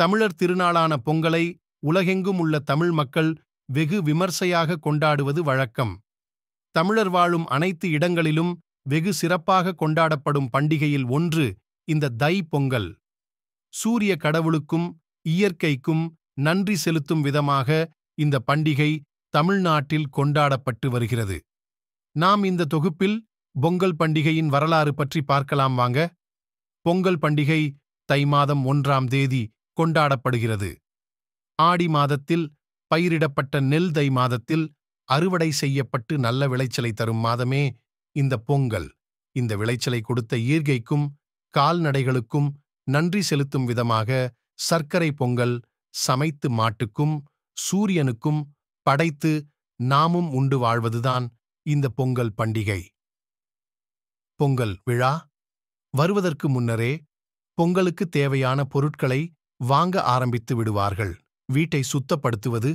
தமிழர் திருநாளான பொங்கலை உலகெங்கும் உள்ள தமிழ் மக்கள் வெகு விமர்சையாக கொண்டாடுவது வழக்கம் தமிழர் வாழும் அனைத்து இடங்களிலும் வெகு சிறப்பாக கொண்டாடப்படும் பண்டிகையில் ஒன்று இந்த தை பொங்கல் சூரிய கடவுளுக்கும் இயற்கைக்கும் நன்றி செலுத்தும் விதமாக இந்த பண்டிகை தமிழ்நாட்டில் கொண்டாடப்பட்டு வருகிறது நாம் இந்த தொகுப்பில் பொங்கல் பண்டிகையின் வரலாறு பற்றி பார்க்கலாம் வாங்க பொங்கல் பண்டிகை தை மாதம் ஒன்றாம் தேதி கொண்டாடப்படுகிறது ஆடி மாதத்தில் பயிரிடப்பட்ட நெல் தை மாதத்தில் அறுவடை செய்யப்பட்டு நல்ல விளைச்சலை தரும் மாதமே இந்த பொங்கல் இந்த விளைச்சலை கொடுத்த ஈர்கைக்கும் கால்நடைகளுக்கும் நன்றி செலுத்தும் விதமாக சர்க்கரை பொங்கல் சமைத்து மாட்டுக்கும் சூரியனுக்கும் படைத்து நாமும் உண்டு வாழ்வதுதான் இந்த பொங்கல் பண்டிகை பொங்கல் விழா வருவதற்கு முன்னரே பொங்கலுக்கு தேவையான பொருட்களை வாங்க ஆரம்பித்து விடுவார்கள் வீட்டை சுத்தப்படுத்துவது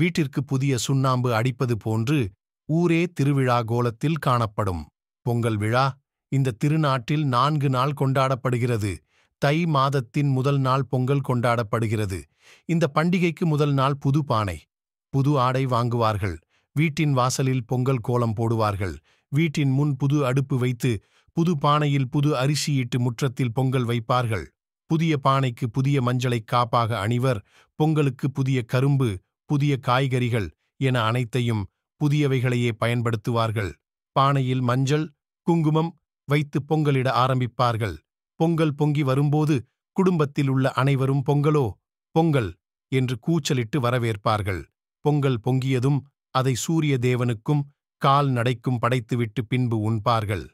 வீட்டிற்கு புதிய சுண்ணாம்பு அடிப்பது போன்று ஊரே திருவிழா கோலத்தில் காணப்படும் பொங்கல் விழா இந்த திருநாட்டில் நான்கு நாள் கொண்டாடப்படுகிறது தை மாதத்தின் முதல் நாள் பொங்கல் கொண்டாடப்படுகிறது இந்த பண்டிகைக்கு முதல் நாள் புது பானை புது ஆடை வாங்குவார்கள் வீட்டின் வாசலில் பொங்கல் கோலம் போடுவார்கள் வீட்டின் முன் புது அடுப்பு வைத்து புது பானையில் புது அரிசியிட்டு முற்றத்தில் பொங்கல் வைப்பார்கள் புதிய பானைக்கு புதிய மஞ்சளை காப்பாக அணிவர் பொங்கலுக்கு புதிய கரும்பு புதிய காய்கறிகள் என அனைத்தையும் புதியவைகளையே பயன்படுத்துவார்கள் பானையில் மஞ்சள் குங்குமம் வைத்து பொங்கலிட ஆரம்பிப்பார்கள் பொங்கல் பொங்கி வரும்போது குடும்பத்தில் உள்ள அனைவரும் பொங்கலோ பொங்கல் என்று கூச்சலிட்டு வரவேற்பார்கள் பொங்கல் பொங்கியதும் அதை சூரிய தேவனுக்கும் கால் நடைக்கும் படைத்துவிட்டு பின்பு உண்பார்கள்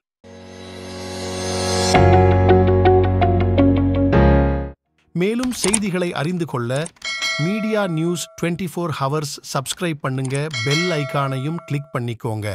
மேலும் செய்திகளை அறிந்து கொள்ள media news twenty four hours subscribe பண்ணுங்க பெல் ஐக்கானையும் கிளிக் பண்ணிக்கோங்க